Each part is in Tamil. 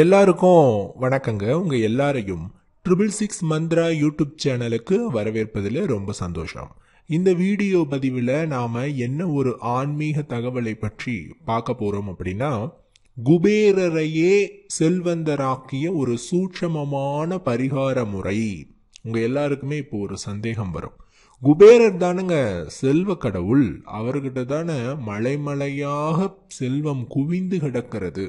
எல்லாருக்கும் வணக்கங்க உங்கள் எல்லாரையும் ட்ரிபிள் சிக்ஸ் மந்த்ரா யூடியூப் சேனலுக்கு வரவேற்பதில் ரொம்ப சந்தோஷம் இந்த வீடியோ பதிவில் நாம் என்ன ஒரு ஆன்மீக தகவலை பற்றி பார்க்க போகிறோம் அப்படின்னா குபேரரையே செல்வந்தராக்கிய ஒரு சூட்சமமான பரிகார முறை உங்கள் எல்லாருக்குமே இப்போ ஒரு சந்தேகம் வரும் குபேரர் தானுங்க செல்வ கடவுள் அவர்கிட்ட தானே மலைமலையாக செல்வம் குவிந்து கிடக்கிறது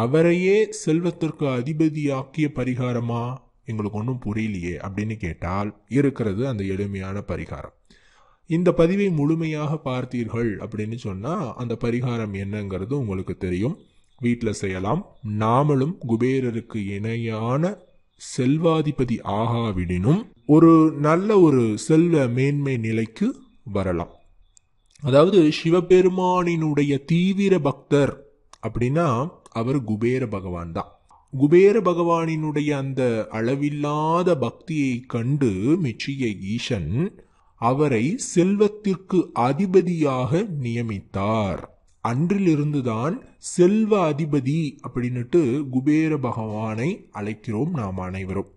அவரையே செல்வத்திற்கு அதிபதியாக்கிய பரிகாரமா எங்களுக்கு ஒன்றும் புரியலையே அப்படின்னு கேட்டால் இருக்கிறது அந்த எளிமையான பரிகாரம் இந்த பதிவை முழுமையாக பார்த்தீர்கள் அப்படின்னு சொன்னால் அந்த பரிகாரம் என்னங்கிறது உங்களுக்கு தெரியும் வீட்டில் செய்யலாம் நாமளும் குபேரருக்கு இணையான செல்வாதிபதி ஆகாவிடனும் ஒரு நல்ல ஒரு செல்வ மேன்மை நிலைக்கு வரலாம் அதாவது சிவபெருமானினுடைய தீவிர பக்தர் அப்படின்னா அவர் குபேர பகவான் தான் குபேர பகவானினுடைய அந்த அளவில்லாத பக்தியை கண்டு மெச்சிய ஈசன் அவரை செல்வத்திற்கு அதிபதியாக நியமித்தார் அன்றிலிருந்துதான் செல்வ அதிபதி அப்படின்னுட்டு குபேர பகவானை அழைக்கிறோம் நாம் அனைவரும்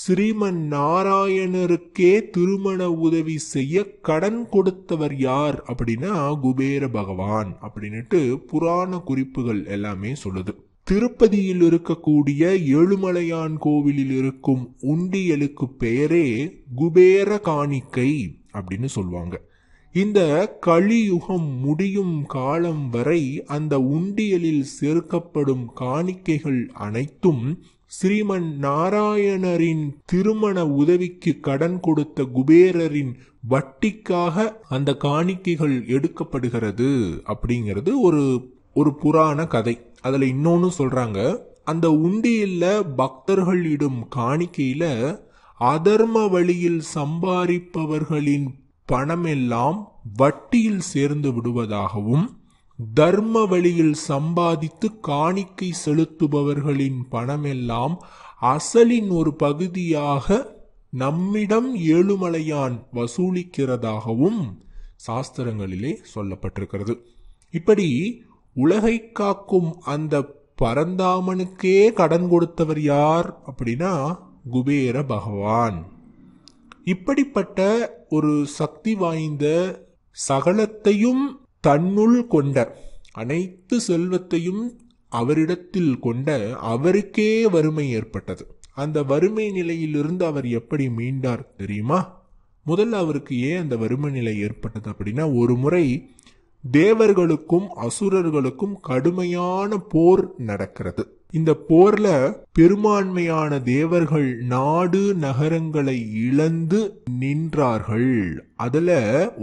ஸ்ரீமன் நாராயணருக்கே திருமண உதவி செய்ய கடன் கொடுத்தவர் யார் அப்படின்னா குபேர பகவான் அப்படின்னுட்டு புராண குறிப்புகள் எல்லாமே சொல்லுது திருப்பதியில் இருக்கக்கூடிய ஏழுமலையான் கோவிலில் இருக்கும் உண்டியலுக்கு பெயரே குபேர காணிக்கை அப்படின்னு சொல்லுவாங்க இந்த கலியுகம் முடியும் காலம் வரை அந்த உண்டியலில் சேர்க்கப்படும் காணிக்கைகள் அனைத்தும் ஸ்ரீமன் நாராயணரின் திருமண உதவிக்கு கடன் கொடுத்த குபேரரின் வட்டிக்காக அந்த காணிக்கைகள் எடுக்கப்படுகிறது அப்படிங்கிறது ஒரு ஒரு புராண கதை அதில் இன்னொன்று சொல்கிறாங்க அந்த உண்டியில்ல பக்தர்கள் இடும் காணிக்கையில் அதர்ம வழியில் சம்பாதிப்பவர்களின் பணமெல்லாம் வட்டியில் சேர்ந்து விடுவதாகவும் தர்ம வழியில் சம்பாதித்து காணிக்கை செலுத்துபவர்களின் பணமெல்லாம் அசலின் ஒரு பகுதியாக நம்மிடம் ஏழுமலையான் வசூலிக்கிறதாகவும் சாஸ்திரங்களிலே சொல்லப்பட்டிருக்கிறது இப்படி உலகை காக்கும் அந்த பரந்தாமனுக்கே கடன் கொடுத்தவர் யார் அப்படின்னா குபேர பகவான் இப்படிப்பட்ட ஒரு சக்தி வாய்ந்த சகலத்தையும் தன்னுள் கொண்ட அனைத்து செல்வத்தையும் அவரிடத்தில் கொண்ட அவருக்கே வறுமை ஏற்பட்டது அந்த வறுமை நிலையிலிருந்து அவர் எப்படி மீண்டார் தெரியுமா முதல்ல அவருக்கு ஏன் அந்த வறுமை நிலை ஏற்பட்டது அப்படின்னா ஒரு முறை தேவர்களுக்கும் அசுரர்களுக்கும் கடுமையான போர் நடக்கிறது இந்த போர்ல பெரும்பான்மையான தேவர்கள் நாடு நகரங்களை இழந்து நின்றார்கள் அதுல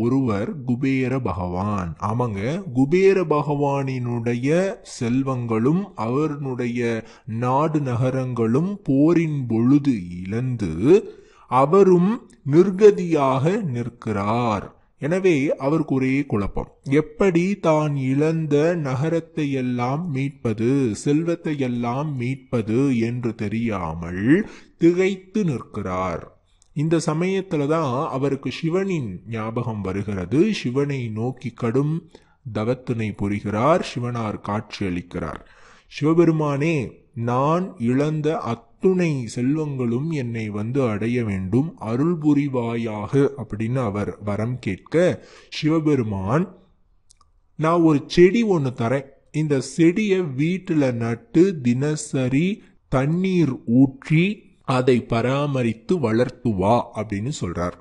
ஒருவர் குபேர பகவான் ஆமாங்க குபேர பகவானினுடைய செல்வங்களும் அவருடைய நாடு நகரங்களும் போரின் பொழுது இழந்து அவரும் நிர்கதியாக நிற்கிறார் எனவே அவருக்கு ஒரே குழப்பம் எப்படி தான் இழந்த நகரத்தை எல்லாம் மீட்பது செல்வத்தை எல்லாம் மீட்பது என்று தெரியாமல் திகைத்து நிற்கிறார் இந்த சமயத்துல தான் அவருக்கு சிவனின் ஞாபகம் வருகிறது சிவனை நோக்கி கடும் தவத்தினை புரிகிறார் சிவனார் காட்சி அளிக்கிறார் சிவபெருமானே நான் இழந்த அத்துணை செல்வங்களும் என்னை வந்து அடைய வேண்டும் அருள் புரிவாயாக அப்படின்னு அவர் வரம் கேட்க சிவபெருமான் நான் ஒரு செடி ஒன்று தரேன் இந்த செடியை வீட்டில் நட்டு தினசரி தண்ணீர் ஊற்றி அதை பராமரித்து வளர்த்துவா அப்படின்னு சொல்றார்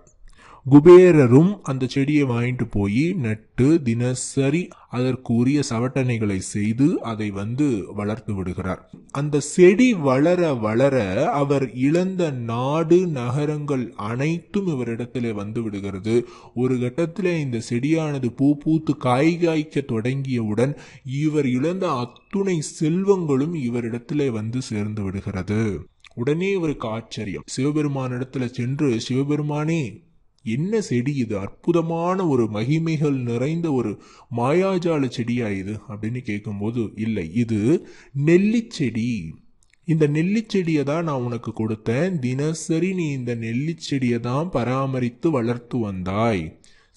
குபேரரும் அந்த செடியை வாங்கிட்டு போய் நட்டு தினசரி அதற்குரிய சவட்டணைகளை செய்து அதை வந்து வளர்த்து விடுகிறார் அந்த செடி வளர வளர அவர் இழந்த நாடு நகரங்கள் அனைத்தும் இவரிடத்தில் வந்து விடுகிறது ஒரு கட்டத்தில் இந்த செடியானது பூ பூத்து காய் காய்க்க தொடங்கியவுடன் இவர் இழந்த அத்துணை செல்வங்களும் இவரிடத்தில் வந்து சேர்ந்து விடுகிறது உடனே இவருக்கு ஆச்சரியம் சிவபெருமானிடத்துல சென்று சிவபெருமானே என்ன செடி இது அற்புதமான ஒரு மகிமைகள் நிறைந்த ஒரு மாயாஜால செடியா இது அப்படின்னு கேட்கும்போது இல்லை இது நெல்லிச்செடி இந்த நெல்லிச்செடியை தான் நான் உனக்கு கொடுத்தேன் தினசரி நீ இந்த நெல்லிச்செடியை தான் பராமரித்து வளர்த்து வந்தாய்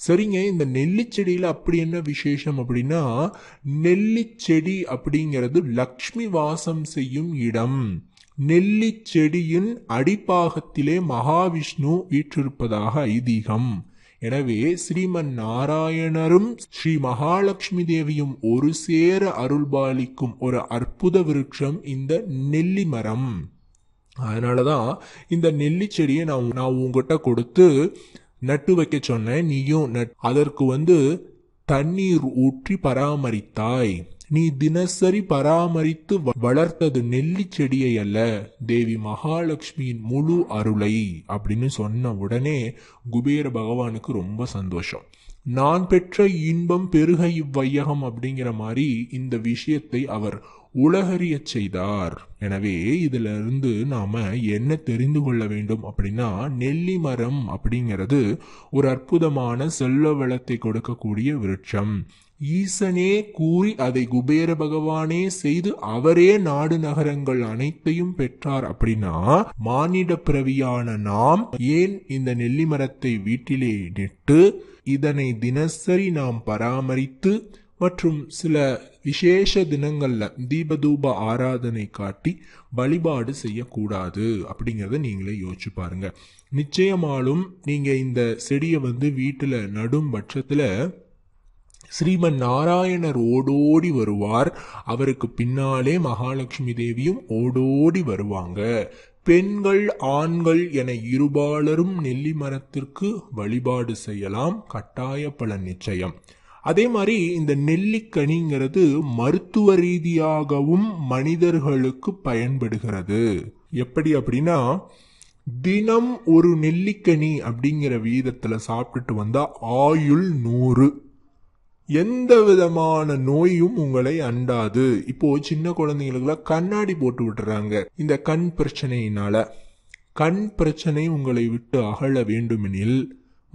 சரிங்க இந்த நெல்லிச்செடியில் அப்படி என்ன விசேஷம் அப்படின்னா நெல்லிச்செடி அப்படிங்கிறது லக்ஷ்மி வாசம் செய்யும் இடம் நெல்லி செடியின் அடிப்பாகத்திலே மகாவிஷ்ணு வீற்றிருப்பதாக ஐதீகம் எனவே ஸ்ரீமன் நாராயணரும் ஸ்ரீ மகாலட்சுமி தேவியும் ஒரு சேர அருள்பாலிக்கும் ஒரு அற்புத விருட்சம் இந்த நெல்லி மரம் அதனாலதான் தான் இந்த நெல்லி செடியை நான் நான் உங்ககிட்ட கொடுத்து நட்டு வைக்க சொன்னேன் நீயும் நட் அதற்கு வந்து தண்ணீர் ஊற்றி பராமரித்தாய் நீ தினசரி பராமரித்து வளர்த்தது நெல்லி செடியை அல்ல தேவி மகாலட்சுமியின் முழு அருளை அப்படின்னு சொன்ன உடனே குபேர பகவானுக்கு ரொம்ப சந்தோஷம் நான் பெற்ற இன்பம் பெருக இவ்வையகம் அப்படிங்கிற மாதிரி இந்த விஷயத்தை அவர் உலகறிய செய்தார் எனவே இதுல இருந்து நாம என்ன தெரிந்து கொள்ள வேண்டும் அப்படின்னா நெல்லி மரம் அப்படிங்கிறது ஒரு அற்புதமான செல்வ வளத்தை கொடுக்கக்கூடிய விருட்சம் ஈசனே கூறி அதை குபேர பகவானே செய்து அவரே நாடு நகரங்கள் அனைத்தையும் பெற்றார் அப்படின்னா மானிட பிறவியான நாம் ஏன் இந்த நெல்லி மரத்தை வீட்டிலே நிட்டு இதனை தினசரி நாம் பராமரித்து மற்றும் சில விசேஷ தினங்களில் தீபதூப ஆராதனை காட்டி வழிபாடு செய்யக்கூடாது அப்படிங்கிறத நீங்களே யோசிச்சு பாருங்க நிச்சயமாலும் நீங்கள் இந்த செடியை வந்து வீட்டில் நடும் பட்சத்தில் ஸ்ரீமன் நாராயணர் ஓடோடி வருவார் அவருக்கு பின்னாலே மகாலட்சுமி தேவியும் ஓடோடி வருவாங்க பெண்கள் ஆண்கள் என இருபாலரும் நெல்லி மரத்திற்கு வழிபாடு செய்யலாம் கட்டாய பலன் நிச்சயம் அதே மாதிரி இந்த நெல்லிக்கனிங்கிறது மருத்துவ ரீதியாகவும் மனிதர்களுக்கு பயன்படுகிறது எப்படி அப்படின்னா தினம் ஒரு நெல்லிக்கனி அப்படிங்கிற வீதத்தில் சாப்பிட்டுட்டு வந்தால் ஆயுள் நூறு எந்த விதமான நோயும் உங்களை அண்டாது இப்போ சின்ன குழந்தைங்களுக்குலாம் கண்ணாடி போட்டு விட்டுறாங்க இந்த கண் பிரச்சனையினால கண் பிரச்சனை உங்களை விட்டு அகழ வேண்டுமெனில்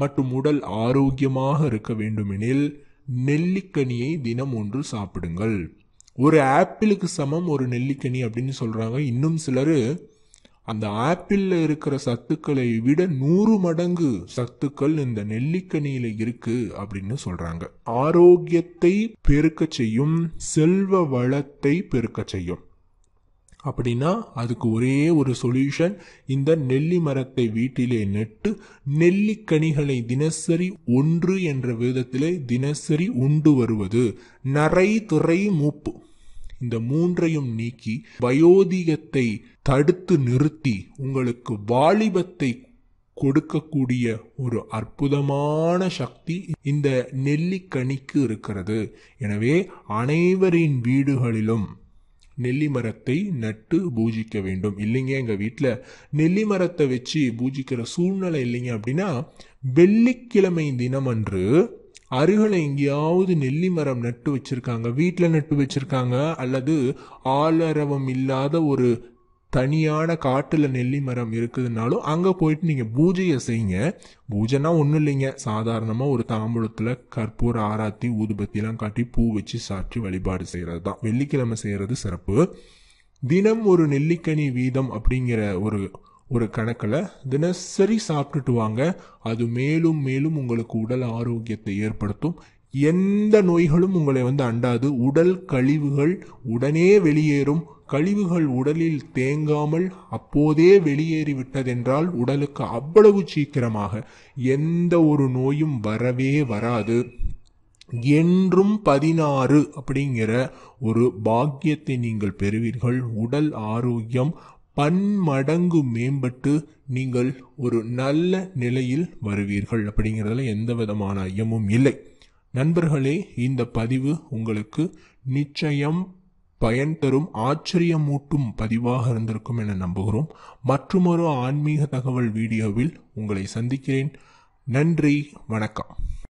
மற்றும் உடல் ஆரோக்கியமாக இருக்க வேண்டுமெனில் நெல்லிக்கனியை தினம் ஒன்று சாப்பிடுங்கள் ஒரு ஆப்பிளுக்கு சமம் ஒரு நெல்லிக்கனி அப்படின்னு சொல்கிறாங்க இன்னும் சிலர் அந்த ஆப்பிளில் இருக்கிற சத்துக்களை விட நூறு மடங்கு சத்துக்கள் இந்த நெல்லிக்கனியில் இருக்கு அப்படின்னு சொல்றாங்க ஆரோக்கியத்தை பெருக்க செய்யும் செல்வ வளத்தை பெருக்க செய்யும் அப்படின்னா அதுக்கு ஒரே ஒரு சொல்யூஷன் இந்த நெல்லி மரத்தை வீட்டிலே நட்டு நெல்லிக்கனிகளை தினசரி ஒன்று என்ற விதத்திலே தினசரி உண்டு வருவது நரை துறை மூப்பு இந்த மூன்றையும் நீக்கி வயோதிகத்தை தடுத்து நிறுத்தி உங்களுக்கு வாலிபத்தை கொடுக்கக்கூடிய ஒரு அற்புதமான சக்தி இந்த நெல்லிக்கனிக்கு இருக்கிறது எனவே அனைவரின் வீடுகளிலும் நெல்லி மரத்தை நட்டு பூஜிக்க வேண்டும் இல்லைங்க எங்கள் வீட்டில் நெல்லி மரத்தை வச்சு பூஜிக்கிற சூழ்நிலை இல்லைங்க அப்படின்னா வெள்ளிக்கிழமை தினமன்று அருகில் எங்கேயாவது நெல்லி மரம் நட்டு வச்சுருக்காங்க வீட்டில் நட்டு வச்சுருக்காங்க அல்லது ஆளரவம் இல்லாத ஒரு தனியான காட்டில் நெல்லி மரம் இருக்குதுனாலும் அங்கே போயிட்டு நீங்கள் பூஜையை செய்யுங்க பூஜைனா ஒன்றும் இல்லைங்க சாதாரணமாக ஒரு தாம்பூலத்தில் கற்பூர ஆராத்தி ஊதுபத்திலாம் காட்டி பூ வச்சு சாற்றி வழிபாடு செய்கிறது தான் வெள்ளிக்கிழமை செய்கிறது சிறப்பு தினம் ஒரு நெல்லிக்கனி வீதம் அப்படிங்கிற ஒரு ஒரு கணக்கில் தினசரி சாப்பிட்டுட்டு வாங்க அது மேலும் மேலும் உங்களுக்கு உடல் ஆரோக்கியத்தை ஏற்படுத்தும் எந்த நோய்களும் உங்களை வந்து அண்டாது உடல் கழிவுகள் உடனே வெளியேறும் கழிவுகள் உடலில் தேங்காமல் அப்போதே வெளியேறிவிட்டதென்றால் உடலுக்கு அவ்வளவு சீக்கிரமாக எந்த ஒரு நோயும் வரவே வராது என்றும் பதினாறு அப்படிங்கிற ஒரு பாக்கியத்தை நீங்கள் பெறுவீர்கள் உடல் ஆரோக்கியம் பன்மடங்கு மேம்பட்டு நீங்கள் ஒரு நல்ல நிலையில் வருவீர்கள் அப்படிங்கிறதுல எந்த விதமான ஐயமும் இல்லை நண்பர்களே இந்த பதிவு உங்களுக்கு நிச்சயம் பயன் தரும் ஆச்சரியமூட்டும் பதிவாக இருந்திருக்கும் என நம்புகிறோம் மற்றுமொரு ஆன்மீக தகவல் வீடியோவில் உங்களை சந்திக்கிறேன் நன்றி வணக்கம்